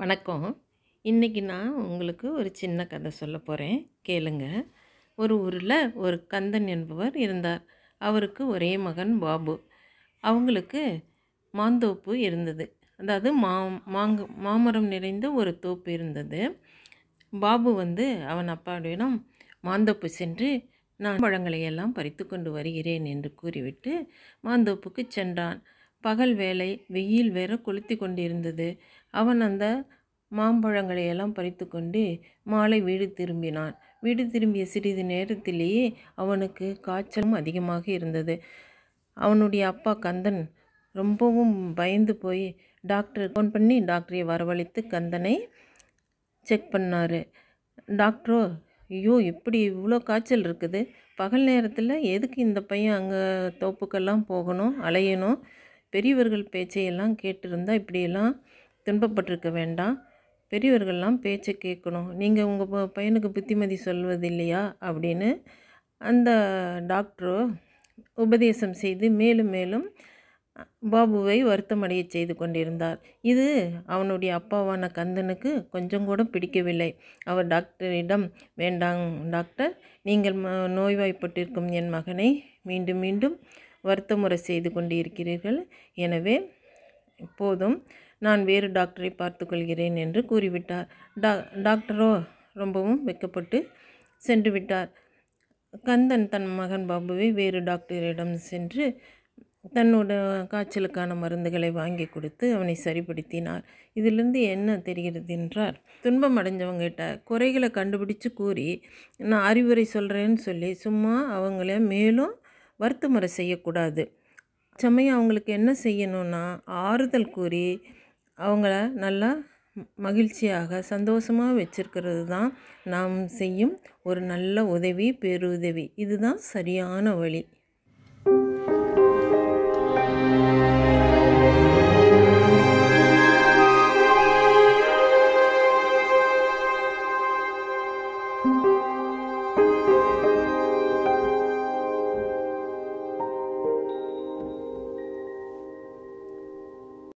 வணக்கம் இன்றைக்கி நான் உங்களுக்கு ஒரு சின்ன கதை சொல்ல போகிறேன் கேளுங்க ஒரு ஊரில் ஒரு கந்தன் என்பவர் இருந்தார் அவருக்கு ஒரே மகன் பாபு அவங்களுக்கு மாந்தோப்பு இருந்தது அதாவது மா மாங்கு மாமரம் நிறைந்த ஒரு தோப்பு இருந்தது பாபு வந்து அவன் அப்பாவிடம் மாந்தோப்பு சென்று நான் பழங்களையெல்லாம் எல்லாம் பறித்து கொண்டு வருகிறேன் என்று கூறிவிட்டு மாந்தோப்புக்கு சென்றான் பகல் வேலை வெயில் வேற கொளுத்தி கொண்டிருந்தது அவன் அந்த மாம்பழங்களையெல்லாம் பறித்து கொண்டு மாலை வீடு திரும்பினான் வீடு திரும்பிய சிறிது நேரத்திலேயே அவனுக்கு காய்ச்சலும் அதிகமாக இருந்தது அவனுடைய அப்பா கந்தன் ரொம்பவும் பயந்து போய் டாக்டர் ஃபோன் பண்ணி டாக்டரை வரவழைத்து கந்தனை செக் பண்ணார் டாக்டரோ ஐயோ இப்படி இவ்வளோ காய்ச்சல் இருக்குது பகல் நேரத்தில் எதுக்கு இந்த பையன் அங்கே தோப்புக்கெல்லாம் போகணும் அலையணும் பெரியவர்கள் பேச்சையெல்லாம் கேட்டிருந்தால் இப்படியெல்லாம் துன்பப்பட்டிருக்க வேண்டாம் பெரியவர்கள்லாம் பேச்சை கேட்கணும் நீங்கள் உங்கள் பையனுக்கு புத்திமதி சொல்வது இல்லையா அப்படின்னு அந்த டாக்டரோ உபதேசம் செய்து மேலும் மேலும் பாபுவை வருத்தமடைய செய்து கொண்டிருந்தார் இது அவனுடைய அப்பாவான கந்தனுக்கு கொஞ்சம் கூட பிடிக்கவில்லை அவர் டாக்டரிடம் வேண்டாம் டாக்டர் நீங்கள் நோய்வாய்ப்பட்டிருக்கும் என் மகனை மீண்டும் மீண்டும் வருத்தமுறை செய்து கொண்டு இருக்கிறீர்கள் எனவே போதும் நான் வேறு டாக்டரை பார்த்துக்கொள்கிறேன் என்று கூறிவிட்டார் டா டாக்டரோ ரொம்பவும் வெக்கப்பட்டு சென்று விட்டார் கந்தன் தன் மகன் பாபுவை வேறு டாக்டரிடம் சென்று தன்னோட காய்ச்சலுக்கான மருந்துகளை வாங்கி கொடுத்து அவனை சரிப்படுத்தினார் இதிலிருந்து என்ன தெரிகிறது என்றார் துன்பம் அடைஞ்சவங்ககிட்ட குறைகளை கண்டுபிடிச்சு கூறி நான் அறிவுரை சொல்கிறேன்னு சொல்லி சும்மா அவங்கள மேலும் வருத்தமுறை செய்யக்கூடாது சமயம் அவங்களுக்கு என்ன செய்யணும்னா ஆறுதல் கூறி அவங்கள நல்லா மகிழ்ச்சியாக சந்தோஷமாக வச்சுருக்கிறது தான் நாம் செய்யும் ஒரு நல்ல உதவி பேருதவி இதுதான் சரியான வழி